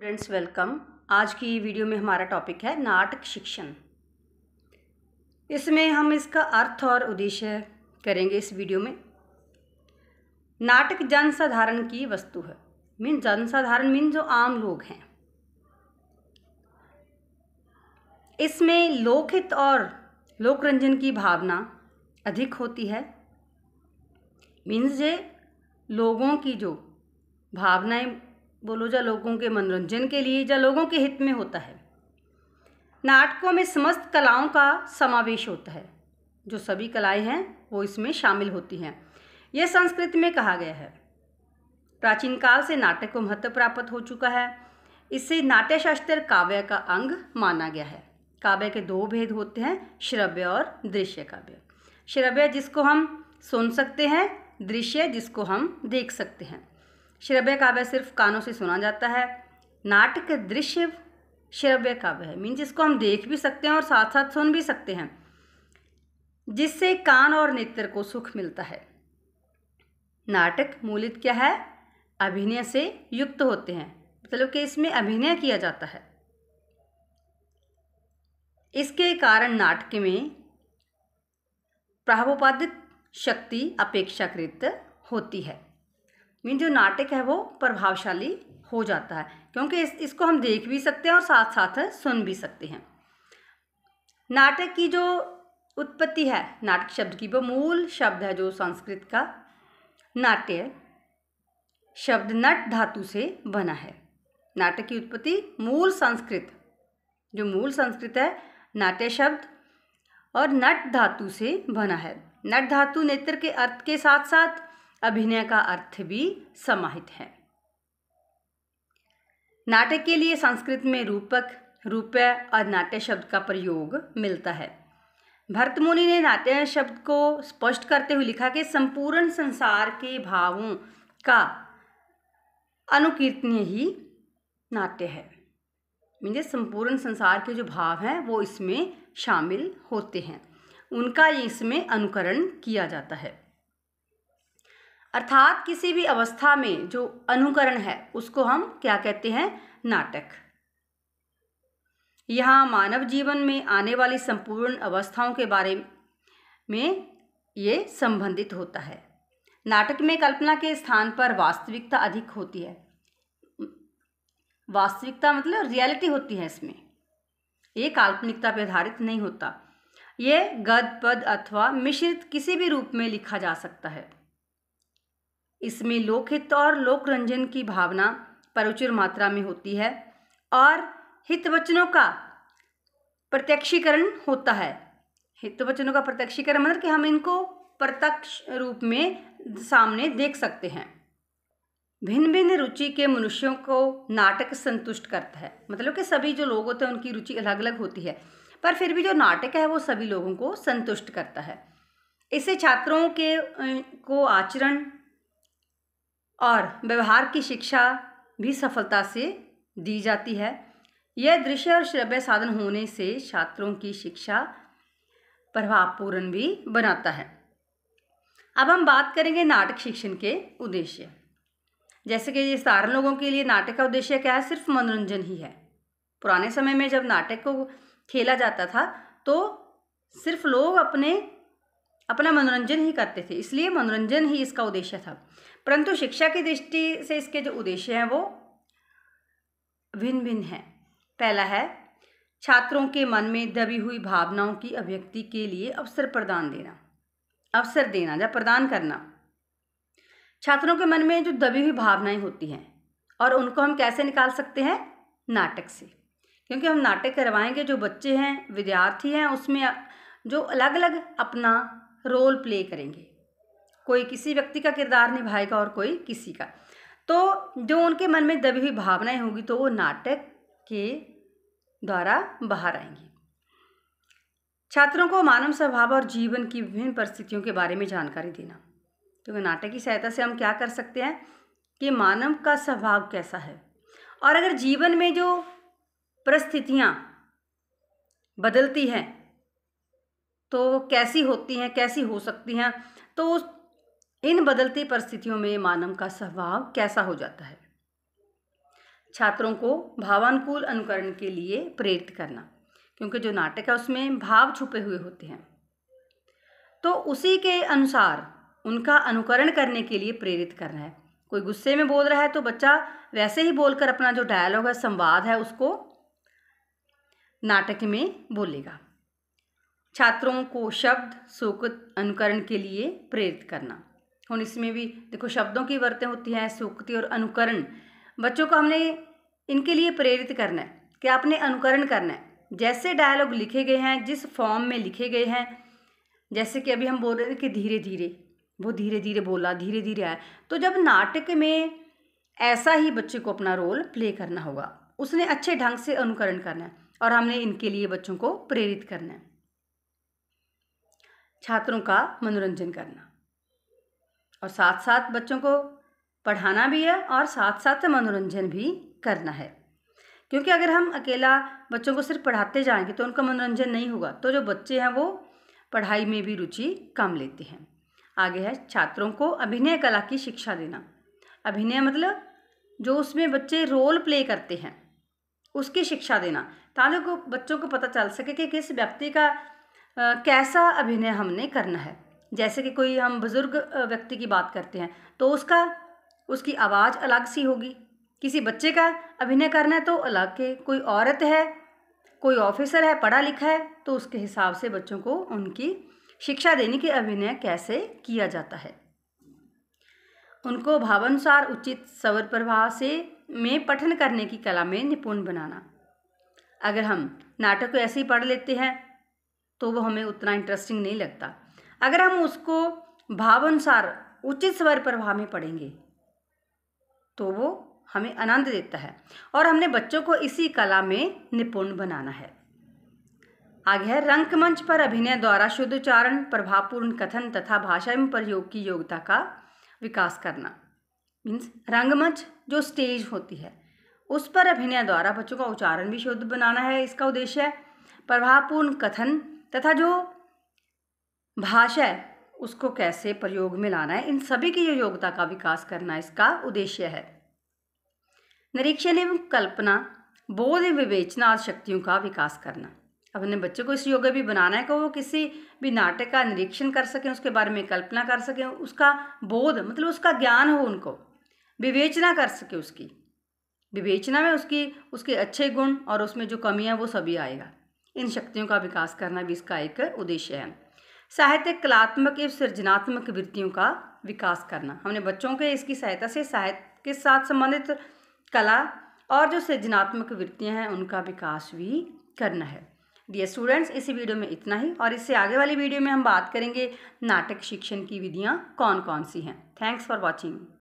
friends welcome आज की video में हमारा टॉपिक है नाटक शिक्षण इसमें हम इसका अर्थ और उद्देश्य करेंगे इस वीडियो में नाटक जनसाधारण की वस्तु है मीन जनसाधारण मीन जो आम लोग हैं इसमें लोकहित और लोकरंजन की भावना अधिक होती है मीन्स ये लोगों की जो भावनाएं बोलो जो लोगों के मनोरंजन के लिए जो लोगों के हित में होता है नाटकों में समस्त कलाओं का समावेश होता है जो सभी कलाएं हैं वो इसमें शामिल होती हैं यह संस्कृत में कहा गया है प्राचीन काल से नाटक को महत्व प्राप्त हो चुका है इससे नाट्यशास्त्र काव्य का अंग माना गया है काव्य के दो भेद होते हैं श्रव्य और दृश्य काव्य श्रव्य जिसको हम सुन सकते हैं दृश्य जिसको हम देख सकते हैं श्रव्य काव्य सिर्फ कानों से सुना जाता है नाटक दृश्य श्रव्य काव्य है मीन इसको हम देख भी सकते हैं और साथ साथ सुन भी सकते हैं जिससे कान और नेत्र को सुख मिलता है नाटक मूलित क्या है अभिनय से युक्त होते हैं मतलब कि इसमें अभिनय किया जाता है इसके कारण नाटक में प्राहोपादिक शक्ति अपेक्षाकृत होती है मीन जो नाटक है वो प्रभावशाली हो जाता है क्योंकि इस इसको हम देख भी सकते हैं और साथ साथ सुन भी सकते हैं नाटक की जो उत्पत्ति है नाटक शब्द की वो मूल शब्द है जो संस्कृत का नाट्य शब्द नट धातु से बना है नाटक की उत्पत्ति मूल संस्कृत जो मूल संस्कृत है नाट्य शब्द और नट धातु से बना है नट धातु नेत्र के अर्थ के साथ साथ अभिनय का अर्थ भी समाहित है नाटक के लिए संस्कृत में रूपक रूपय और नाट्य शब्द का प्रयोग मिलता है भरत मुनि ने नाट्य शब्द को स्पष्ट करते हुए लिखा कि संपूर्ण संसार के भावों का अनुकीर्तनीय ही नाट्य है मीन संपूर्ण संसार के जो भाव हैं वो इसमें शामिल होते हैं उनका इसमें अनुकरण किया जाता है अर्थात किसी भी अवस्था में जो अनुकरण है उसको हम क्या कहते हैं नाटक यहाँ मानव जीवन में आने वाली संपूर्ण अवस्थाओं के बारे में ये संबंधित होता है नाटक में कल्पना के स्थान पर वास्तविकता अधिक होती है वास्तविकता मतलब रियलिटी होती है इसमें ये काल्पनिकता पर आधारित नहीं होता ये गद पद अथवा मिश्रित किसी भी रूप में लिखा जा सकता है इसमें लोकहित और लोकरंजन की भावना प्रचुर मात्रा में होती है और हित वचनों का प्रत्यक्षीकरण होता है हित वचनों का प्रत्यक्षीकरण मतलब कि हम इनको प्रत्यक्ष रूप में सामने देख सकते हैं भिन्न भिन्न रुचि के मनुष्यों को नाटक संतुष्ट करता है मतलब कि सभी जो लोग होते हैं उनकी रुचि अलग अलग होती है पर फिर भी जो नाटक है वो सभी लोगों को संतुष्ट करता है इससे छात्रों के को आचरण और व्यवहार की शिक्षा भी सफलता से दी जाती है यह दृश्य और श्रव्य साधन होने से छात्रों की शिक्षा प्रभावपूर्ण भी बनाता है अब हम बात करेंगे नाटक शिक्षण के उद्देश्य जैसे कि ये सारे लोगों के लिए नाटक का उद्देश्य क्या है सिर्फ मनोरंजन ही है पुराने समय में जब नाटक को खेला जाता था तो सिर्फ लोग अपने अपना मनोरंजन ही करते थे इसलिए मनोरंजन ही इसका उद्देश्य था परंतु शिक्षा की दृष्टि से इसके जो उद्देश्य हैं वो भिन्न भिन्न हैं पहला है छात्रों के मन में दबी हुई भावनाओं की अभिव्यक्ति के लिए अवसर प्रदान देना अवसर देना या प्रदान करना छात्रों के मन में जो दबी हुई भावनाएं होती हैं और उनको हम कैसे निकाल सकते हैं नाटक से क्योंकि हम नाटक करवाएंगे जो बच्चे हैं विद्यार्थी हैं उसमें जो अलग अलग अपना रोल प्ले करेंगे कोई किसी व्यक्ति का किरदार निभाएगा और कोई किसी का तो जो उनके मन में दबी हुई भावनाएं होंगी तो वो नाटक के द्वारा बाहर आएंगी छात्रों को मानव स्वभाव और जीवन की विभिन्न परिस्थितियों के बारे में जानकारी देना तो नाटक की सहायता से हम क्या कर सकते हैं कि मानव का स्वभाव कैसा है और अगर जीवन में जो परिस्थितियाँ बदलती हैं तो कैसी होती हैं कैसी हो सकती हैं तो इन बदलती परिस्थितियों में मानव का स्वभाव कैसा हो जाता है छात्रों को भावानुकूल अनुकरण के लिए प्रेरित करना क्योंकि जो नाटक है उसमें भाव छुपे हुए होते हैं तो उसी के अनुसार उनका अनुकरण करने के लिए प्रेरित करना है कोई गुस्से में बोल रहा है तो बच्चा वैसे ही बोलकर अपना जो डायलॉग है संवाद है उसको नाटक में बोलेगा छात्रों को शब्द सूक्त अनुकरण के लिए प्रेरित करना और इसमें भी देखो शब्दों की वर्तें होती हैं सुकृति और अनुकरण बच्चों को हमने इनके लिए प्रेरित करना है कि आपने अनुकरण करना है जैसे डायलॉग लिखे गए हैं जिस फॉर्म में लिखे गए हैं जैसे कि अभी हम बोल रहे थे कि धीरे धीरे वो धीरे धीरे बोला धीरे धीरे आया तो जब नाटक में ऐसा ही बच्चे को अपना रोल प्ले करना होगा उसने अच्छे ढंग से अनुकरण करना है और हमने इनके लिए बच्चों को प्रेरित करना है छात्रों का मनोरंजन करना और साथ साथ बच्चों को पढ़ाना भी है और साथ साथ मनोरंजन भी करना है क्योंकि अगर हम अकेला बच्चों को सिर्फ पढ़ाते जाएंगे तो उनका मनोरंजन नहीं होगा तो जो बच्चे हैं वो पढ़ाई में भी रुचि कम लेते हैं आगे है छात्रों को अभिनय कला की शिक्षा देना अभिनय मतलब जो उसमें बच्चे रोल प्ले करते हैं उसकी शिक्षा देना ताकि बच्चों को पता चल सके कि किस व्यक्ति का कैसा अभिनय हमने करना है जैसे कि कोई हम बुज़ुर्ग व्यक्ति की बात करते हैं तो उसका उसकी आवाज़ अलग सी होगी किसी बच्चे का अभिनय करना है तो अलग के कोई औरत है कोई ऑफिसर है पढ़ा लिखा है तो उसके हिसाब से बच्चों को उनकी शिक्षा देने के अभिनय कैसे किया जाता है उनको भावानुसार उचित सवर प्रभाव से में पठन करने की कला में निपुण बनाना अगर हम नाटक को ऐसे ही पढ़ लेते हैं तो वो हमें उतना इंटरेस्टिंग नहीं लगता अगर हम उसको भावानुसार उचित स्वर प्रभाव में पढ़ेंगे तो वो हमें आनंद देता है और हमने बच्चों को इसी कला में निपुण बनाना है आगे है रंगमंच पर अभिनय द्वारा शुद्ध उच्चारण प्रभावपूर्ण कथन तथा भाषा एवं प्रयोग की योग्यता का विकास करना मीन्स रंगमंच जो स्टेज होती है उस पर अभिनय द्वारा बच्चों का उच्चारण भी शुद्ध बनाना है इसका उद्देश्य है प्रभावपूर्ण कथन तथा जो भाषा है उसको कैसे प्रयोग में लाना है इन सभी की योग्यता का विकास करना इसका उद्देश्य है निरीक्षण एवं कल्पना बोध एवं विवेचना और शक्तियों का विकास करना अपने बच्चों को इस योग्य भी बनाना है कि वो किसी भी नाटक का निरीक्षण कर सकें उसके बारे में कल्पना कर सकें उसका बोध मतलब उसका ज्ञान हो उनको विवेचना कर सके उसकी विवेचना में उसकी उसके अच्छे गुण और उसमें जो कमियाँ वो सभी आएगा इन शक्तियों का विकास करना भी इसका एक उद्देश्य है साहित्य कलात्मक एवं सृजनात्मक वृत्तियों का विकास करना हमने बच्चों के इसकी सहायता से साहित्य के साथ संबंधित कला और जो सृजनात्मक वृत्तियाँ हैं उनका विकास भी करना है डियर स्टूडेंट्स इस वीडियो में इतना ही और इससे आगे वाली वीडियो में हम बात करेंगे नाटक शिक्षण की विधियाँ कौन कौन सी हैं थैंक्स फॉर वॉचिंग